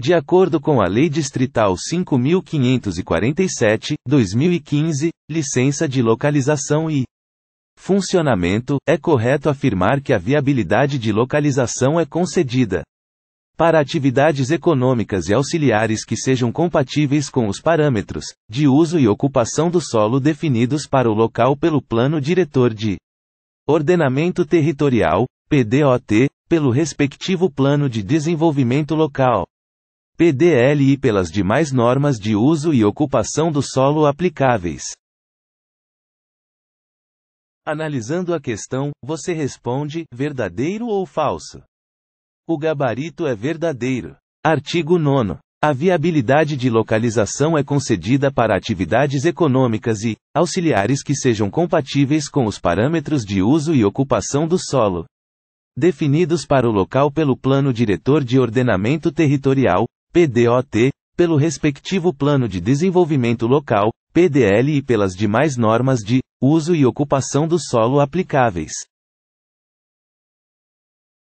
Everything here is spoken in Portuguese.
De acordo com a Lei Distrital 5547, 2015, licença de localização e funcionamento, é correto afirmar que a viabilidade de localização é concedida para atividades econômicas e auxiliares que sejam compatíveis com os parâmetros de uso e ocupação do solo definidos para o local pelo Plano Diretor de Ordenamento Territorial, PDOT, pelo respectivo Plano de Desenvolvimento Local. PDL e pelas demais normas de uso e ocupação do solo aplicáveis. Analisando a questão, você responde: verdadeiro ou falso? O gabarito é verdadeiro. Artigo 9. A viabilidade de localização é concedida para atividades econômicas e auxiliares que sejam compatíveis com os parâmetros de uso e ocupação do solo definidos para o local pelo Plano Diretor de Ordenamento Territorial, PDOT, pelo respectivo Plano de Desenvolvimento Local, PDL e pelas demais normas de uso e ocupação do solo aplicáveis.